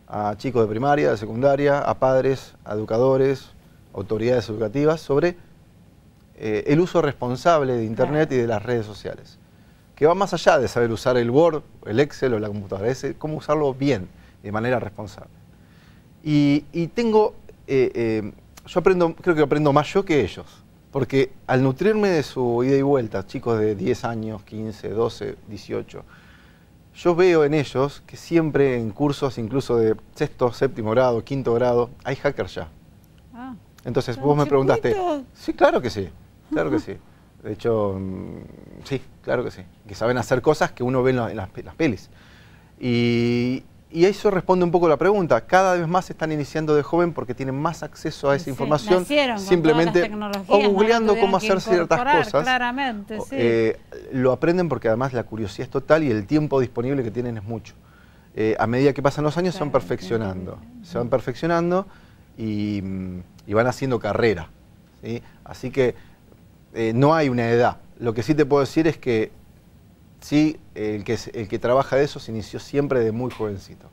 G: a chicos de primaria, de secundaria, a padres, a educadores, autoridades educativas, sobre eh, el uso responsable de Internet y de las redes sociales, que va más allá de saber usar el Word, el Excel o la computadora, es eh, cómo usarlo bien, de manera responsable. Y, y tengo eh, eh, yo aprendo, creo que aprendo más yo que ellos. Porque al nutrirme de su ida y vuelta, chicos de 10 años, 15, 12, 18, yo veo en ellos que siempre en cursos, incluso de sexto, séptimo grado, quinto grado, hay hackers ya. Ah. Entonces vos me preguntaste, sí, claro que sí, claro que sí. <laughs> De hecho, mm, sí, claro que sí. Que saben hacer cosas que uno ve en las, en las pelis. Y, y eso responde un poco la pregunta. Cada vez más se están iniciando de joven porque tienen más acceso a esa información. simplemente o googleando cómo hacer ciertas cosas. Eh, lo aprenden porque además la curiosidad es total y el tiempo disponible que tienen es mucho. Eh, a medida que pasan los años se van perfeccionando. se van perfeccionando y, mm, van haciendo carrera. Así que eh, no hay una edad. Lo que sí te puedo decir es que sí, el que, el que trabaja de eso se inició siempre de muy jovencito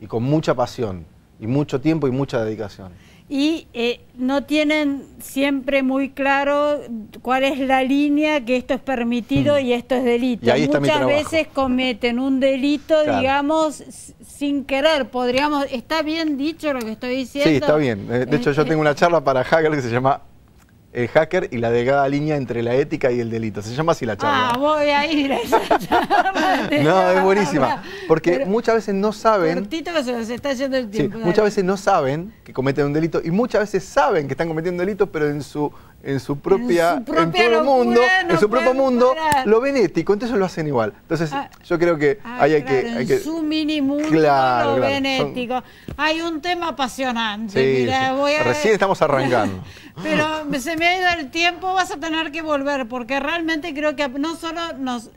G: y con mucha pasión y mucho tiempo y mucha dedicación.
A: Y eh, no tienen siempre muy claro cuál es la línea que esto es permitido hmm. y esto es delito. Muchas veces cometen un delito, digamos, sin querer. Podríamos, ¿está bien dicho lo que estoy diciendo? Sí, está bien. Eh, de hecho, yo eh, tengo una
G: charla para Hagel que se llama el hacker y la delgada línea entre la ética y el delito. Se llama así la charla. Ah,
A: voy a ir a esa <laughs> charla. no, es buenísima.
G: Porque muchas veces no saben.
A: que se está yendo el tiempo. muchas
G: veces no saben que cometen un delito y muchas veces saben que están cometiendo un delito, pero en su en su propia, en su propio mundo, en su propio mundo, lo ven ético, entonces lo hacen igual. Entonces, ah, yo creo que ah, hay, que, hay en que. su
A: mini claro, lo ven ético. Hay un tema apasionante. Voy a... Recién estamos arrancando. <laughs> Pero ah. se me ha ido el tiempo, vas a tener que volver, porque realmente creo que no solo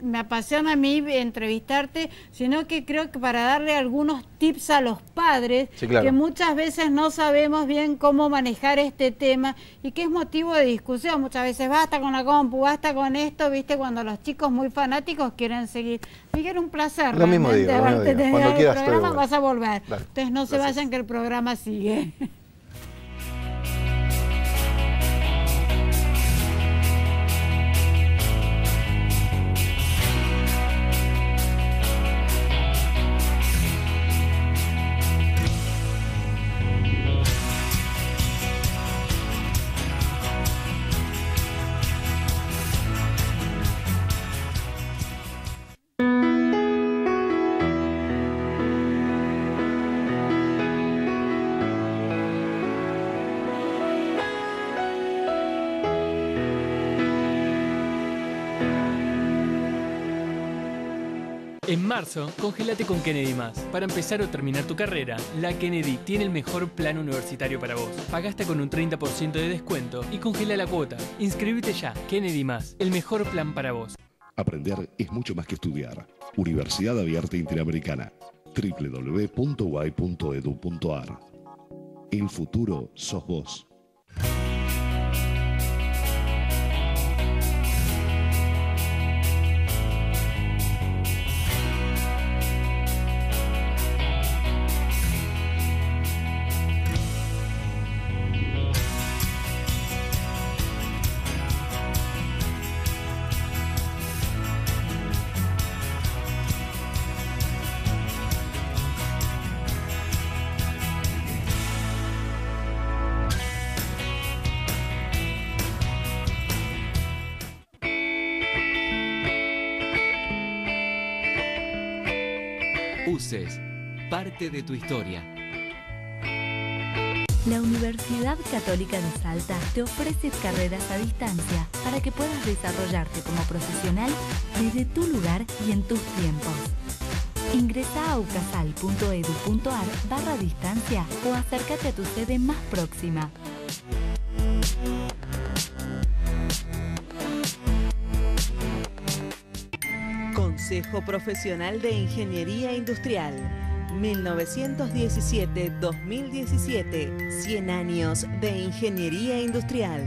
A: me apasiona a mí entrevistarte, sino que creo que para darle algunos tips a los padres, que muchas veces no sabemos bien cómo manejar este tema y que es motivo de discusión. Muchas veces basta con la compu, basta con esto, viste, cuando los chicos muy fanáticos quieren seguir. Miguel, un placer. Lo mismo digo, Cuando el programa, vas a volver. Entonces no se vayan que el programa sigue.
E: En marzo, congelate con Kennedy Más. Para empezar o terminar tu carrera, la Kennedy tiene el mejor plan universitario para vos. Pagaste con un 30% de descuento y congela la cuota. Inscríbete ya. Kennedy Más, el mejor plan para vos.
F: Aprender es mucho más que estudiar. Universidad Abierta Interamericana. www.y.edu.ar El futuro sos vos. parte de tu historia. La Universidad Católica de Salta te
A: ofrece carreras a distancia para que puedas desarrollarte como profesional desde tu lugar y en tus tiempos. Ingresa a ucasal.edu.ar
F: barra distancia o acércate a tu sede más próxima. Consejo Profesional de Ingeniería Industrial. 1917-2017, 100 años de Ingeniería Industrial.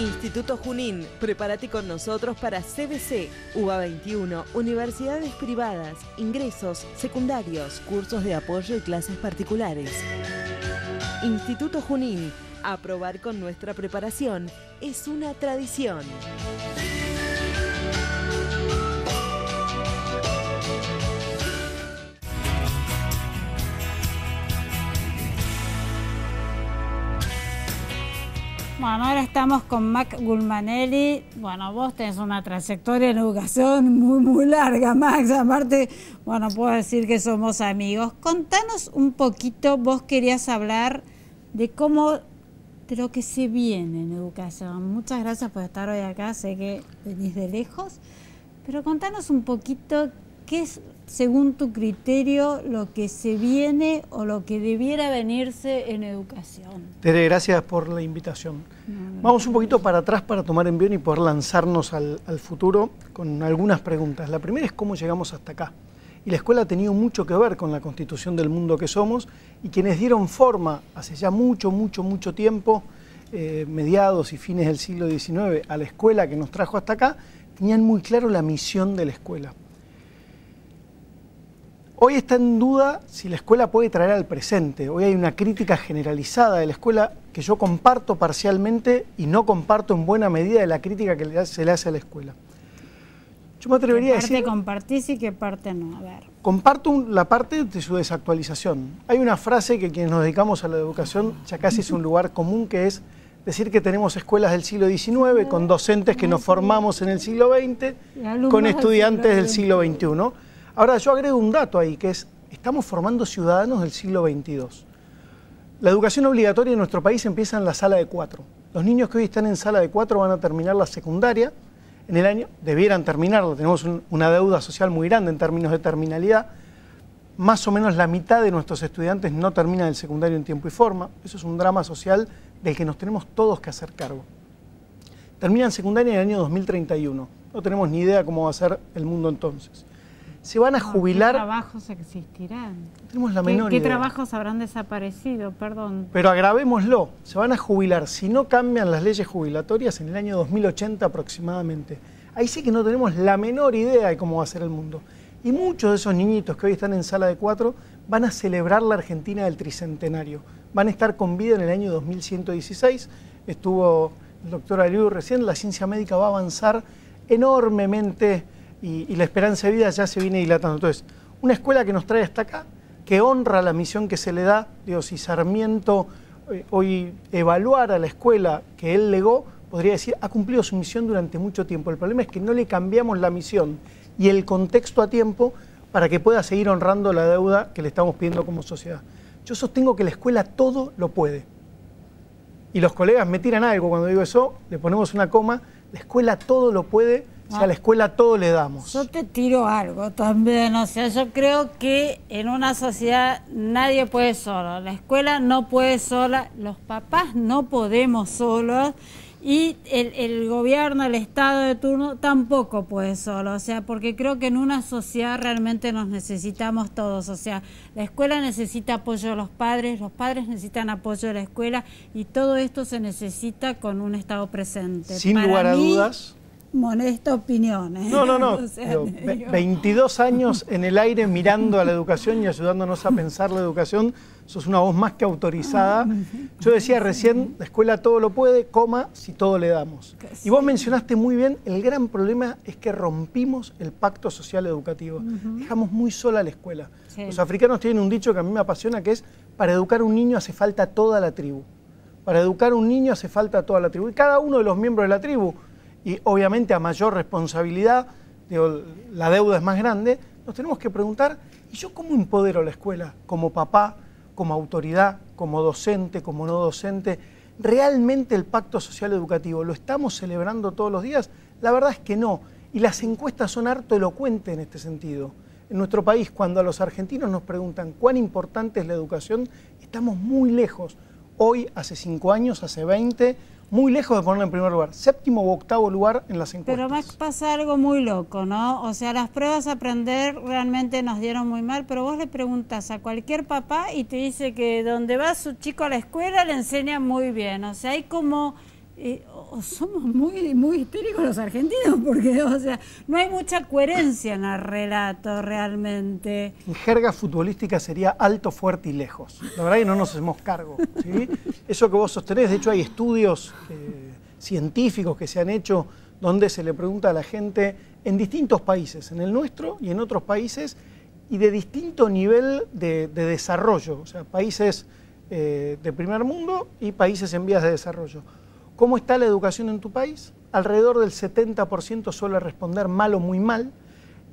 F: Instituto Junín, prepárate con nosotros para CBC, UBA 21, universidades privadas, ingresos, secundarios, cursos de apoyo y clases particulares. Instituto Junín, Aprobar con nuestra preparación es una tradición.
A: Bueno, ahora estamos con Mac Gulmanelli. Bueno, vos tenés una trayectoria en educación muy, muy larga, Max. Aparte, bueno, puedo decir que somos amigos. Contanos un poquito, vos querías hablar de cómo de lo que se viene en educación. Muchas gracias por estar hoy acá, sé que venís de lejos, pero contanos un poquito qué es, según tu criterio, lo que se viene o lo que debiera venirse en educación.
H: Te Tere, gracias por la invitación. Vamos un poquito para atrás para tomar bien y poder lanzarnos al futuro con algunas preguntas. La primera es cómo llegamos hasta acá y la escuela ha tenido mucho que ver con la constitución del mundo que somos y quienes dieron forma hace ya mucho, mucho, mucho tiempo, eh, mediados y fines del siglo XIX, a la escuela que nos trajo hasta acá, tenían muy claro la misión de la escuela. Hoy está en duda si la escuela puede traer al presente. Hoy hay una crítica generalizada de la escuela que yo comparto parcialmente y no comparto en buena medida de la crítica que se le hace a la escuela.
A: Yo me atrevería ¿Qué parte a decir... compartís y qué parte no? A ver.
H: Comparto la parte de su desactualización. Hay una frase que quienes nos dedicamos a la educación ya casi es un lugar común que es decir que tenemos escuelas del siglo XIX con docentes que nos formamos en el siglo XX
D: con estudiantes del siglo
H: XXI. Ahora yo agrego un dato ahí que es, estamos formando ciudadanos del siglo XXII. La educación obligatoria en nuestro país empieza en la sala de cuatro. Los niños que hoy están en sala de cuatro van a terminar la secundaria, en el año, debieran terminarlo, tenemos una deuda social muy grande en términos de terminalidad, más o menos la mitad de nuestros estudiantes no terminan el secundario en tiempo y forma, eso es un drama social del que nos tenemos todos que hacer cargo. Terminan secundaria en el año 2031, no tenemos ni idea cómo va a ser el mundo entonces se van a jubilar. ¿Qué
A: trabajos existirán? tenemos ¿Qué, trabajos habrán desaparecido? Perdón.
H: Pero agravémoslo, se van a jubilar si no cambian las leyes jubilatorias en el año 2080 aproximadamente. Ahí sí que no tenemos la menor idea de cómo va a ser el mundo. Y muchos de esos niñitos que hoy están en sala de cuatro van a celebrar la Argentina del tricentenario. Van a estar con vida en el año 2116. Estuvo el doctor Aliu recién, la ciencia médica va a avanzar enormemente y, la esperanza de vida ya se viene dilatando. Entonces, una escuela que nos trae hasta acá, que honra la misión que se le da, ...Dios y Sarmiento eh, ...hoy evaluar a la escuela que él legó, podría decir, ha cumplido su misión durante mucho tiempo. El problema es que no le cambiamos la misión y el contexto a tiempo para que pueda seguir honrando la deuda que le estamos pidiendo como sociedad. Yo sostengo que la escuela todo lo puede. Y los colegas me tiran algo cuando digo eso, le ponemos una coma, la escuela todo lo puede o sea, a la escuela todo le damos.
A: Yo te tiro algo también, o sea, yo creo que en una sociedad nadie puede solo, la escuela no puede sola, los papás no podemos solos y el, gobierno, el Estado de turno tampoco puede solo, o sea, porque creo que en una sociedad realmente nos necesitamos todos, o sea, la escuela necesita apoyo de los padres, los padres necesitan apoyo de la escuela y todo esto se necesita con un Estado presente. Sin lugar a dudas monesta opinión. No, no, no.
H: 22 <laughs> años en el aire mirando a la educación y ayudándonos a pensar la educación. Sos una voz más que autorizada. Ah, Yo decía recién, la escuela todo lo puede, coma, si todo le damos. Y vos mencionaste muy bien, el gran problema es que rompimos el pacto social educativo. Dejamos muy sola la escuela. Los africanos tienen un dicho que a mí me apasiona, que es, para educar a un niño hace falta toda la tribu. Para educar a un niño hace falta toda la tribu. Y cada uno de los miembros de la tribu y obviamente a mayor responsabilidad, la deuda es más grande, nos tenemos que preguntar, ¿y yo cómo empodero la escuela como papá, como autoridad, como docente, como no docente? ¿Realmente el pacto social educativo lo estamos celebrando todos los días? La verdad es que no. Y las encuestas son harto elocuentes en este sentido. En nuestro país, cuando a los argentinos nos preguntan cuán importante es la educación, estamos muy lejos. Hoy, hace cinco años, hace 20, muy lejos de ponerlo en primer lugar, séptimo o octavo lugar en las encuestas. Pero
A: más pasa algo muy loco, ¿no? O sea, las pruebas a aprender realmente nos dieron muy mal, pero vos le preguntas a cualquier papá y te dice que donde va su chico a la escuela le enseña muy bien. O sea, hay como eh, o somos muy, muy histéricos los argentinos, <laughs> porque, o sea, no hay mucha coherencia en el relato realmente.
H: En jerga futbolística sería alto, fuerte y lejos. La verdad que no nos hacemos cargo. Eso que vos sostenés, de hecho hay estudios eh, científicos que se han hecho donde se le pregunta a la gente en distintos países, en el nuestro y en otros países, y de distinto nivel de, desarrollo, o sea, países eh, de primer mundo y países en vías de desarrollo. ¿Cómo está la educación en tu país? Alrededor del 70% suele responder mal o muy mal.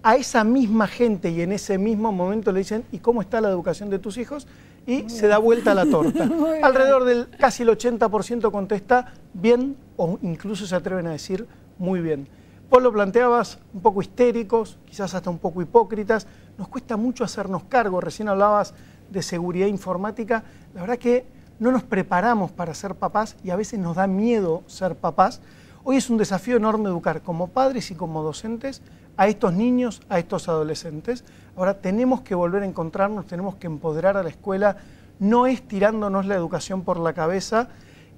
H: A esa misma gente y en ese mismo momento le dicen, ¿y cómo está la educación de tus hijos? Y se da vuelta la torta. <laughs> Alrededor del casi el 80% contesta bien o incluso se atreven a decir muy bien. Vos lo planteabas un poco histéricos, quizás hasta un poco hipócritas. Nos cuesta mucho hacernos cargo. Recién hablabas de seguridad informática. La verdad que no nos preparamos para ser papás y a veces nos da miedo ser papás. Hoy es un desafío enorme educar como padres y como docentes a estos niños, a estos adolescentes. Ahora tenemos que volver a encontrarnos, tenemos que empoderar a la escuela, no es tirándonos la educación por la cabeza.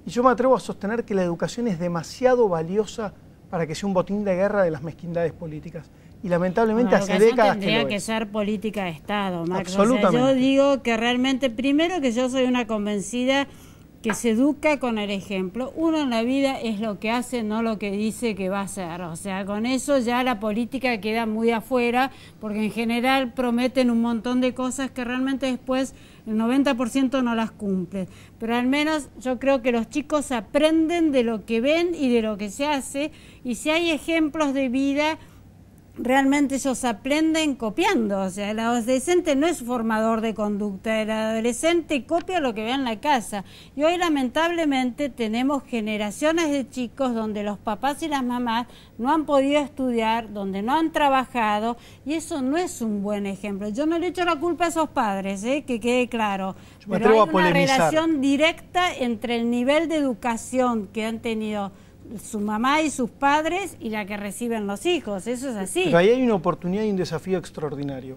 H: Y yo me atrevo a sostener que la educación es demasiado valiosa para que sea un botín de guerra de las mezquindades políticas y lamentablemente hace décadas tendría que, lo
A: que ser política de Estado, Max. yo digo que realmente, primero que yo soy una convencida que se educa con el ejemplo. Uno en la vida es lo que hace, no lo que dice que va a hacer. O sea, con eso ya la política queda muy afuera, porque en general prometen un montón de cosas que realmente después el 90% no las cumple. Pero al menos yo creo que los chicos aprenden de lo que ven y de lo que se hace. Y si hay ejemplos de vida realmente ellos aprenden copiando. O sea, el adolescente no es formador de conducta, el adolescente copia lo que ve en la casa. Y hoy lamentablemente tenemos generaciones de chicos donde los papás y las mamás no han podido estudiar, donde no han trabajado, y eso no es un buen ejemplo. Yo no le echo la culpa a esos padres, ¿eh? que quede claro. Pero hay una relación directa entre el nivel de educación que han tenido su mamá y sus padres y la que reciben los hijos, eso es así. ahí hay
H: una oportunidad y un desafío extraordinario.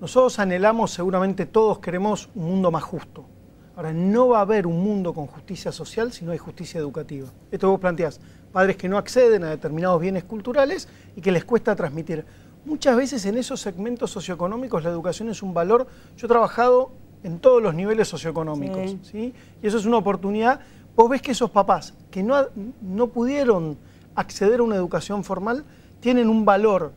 H: Nosotros anhelamos, seguramente todos queremos un mundo más justo. Ahora, no va a haber un mundo con justicia social si no hay justicia educativa. Esto vos planteás, padres que no acceden a determinados bienes culturales y que les cuesta transmitir. Muchas veces en esos segmentos socioeconómicos la educación es un valor. Yo he trabajado en todos los niveles socioeconómicos, ¿sí? Y eso es una oportunidad vos ves que esos papás que no, no pudieron acceder a una educación formal tienen un valor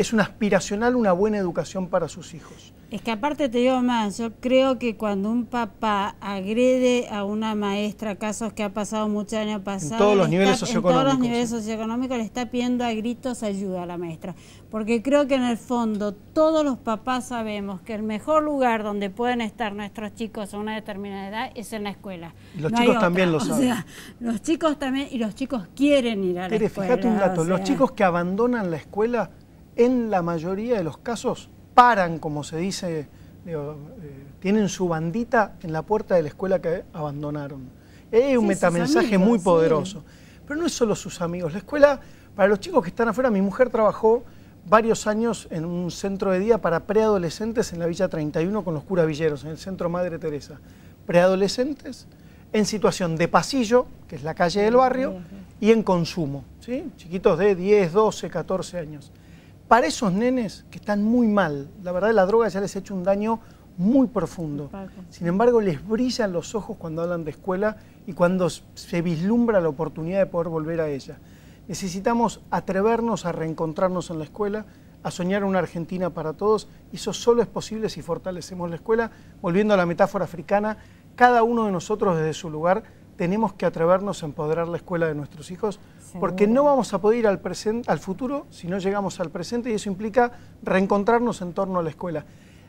H: es una aspiracional una buena educación para sus
A: hijos. Es que aparte te digo más, yo creo que cuando un papá agrede a una maestra, casos que ha pasado muchos años pasados, en todos los niveles socioeconómicos, le está pidiendo a gritos ayuda a la maestra, porque creo que en el fondo todos los papás sabemos que el mejor lugar donde pueden estar nuestros chicos a una determinada edad es en la escuela. los chicos también lo <laughs> saben. los chicos también y los chicos quieren ir a la escuela. Fíjate un dato, los chicos
H: que abandonan la escuela en la mayoría de los casos paran, como se dice, eh, tienen su bandita en la puerta de la escuela que abandonaron. Es un metamensaje muy poderoso. Pero no es solo sus amigos. La escuela, para los chicos que están afuera, mi mujer trabajó varios años en un centro de día para preadolescentes en la Villa 31 con los curavilleros, en el centro Madre Teresa. Preadolescentes en situación de pasillo, que es la calle del barrio, y en consumo, ¿sí? chiquitos de 10, 12, 14 años para esos nenes que están muy mal, la verdad la droga ya les ha hecho un daño muy profundo. Sin embargo, les brillan los ojos cuando hablan de escuela y cuando se vislumbra la oportunidad de poder volver a ella. Necesitamos atrevernos a reencontrarnos en la escuela, a soñar una Argentina para todos. eso solo es posible si fortalecemos la escuela. Volviendo a la metáfora africana, cada uno de nosotros desde su lugar tenemos que atrevernos a empoderar la escuela de nuestros hijos, porque no vamos a poder ir al, al futuro si no llegamos al presente y eso implica reencontrarnos en torno a la escuela.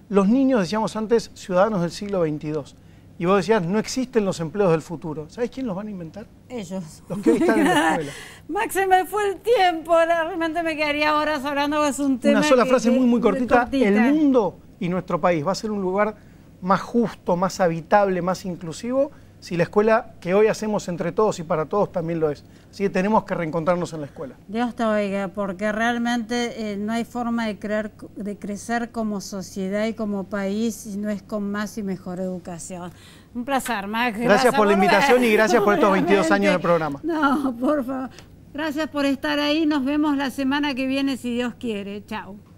H: Los niños, decíamos antes, ciudadanos del siglo XXII. Y vos decías, no existen los empleos del futuro.
A: ¿Sabés quién los van a inventar? Ellos. Los que hoy están en la <laughs> escuela. Max, me fue el tiempo. Realmente me quedaría horas hablando. Es un tema Una sola frase muy, muy cortita. El
H: mundo y nuestro país va a ser un lugar más justo, más habitable, más inclusivo si la escuela que hoy hacemos entre todos y para todos también lo es. Así que tenemos que reencontrarnos en la escuela.
A: Dios te oiga, porque realmente eh, no hay forma de, creer, de crecer como sociedad y como país si no es con más y mejor educación. Un placer, Max. Gracias, por, la invitación y gracias por estos 22 años del programa. No, por favor. Gracias por estar ahí. Nos vemos la semana que viene, si Dios quiere. Chao.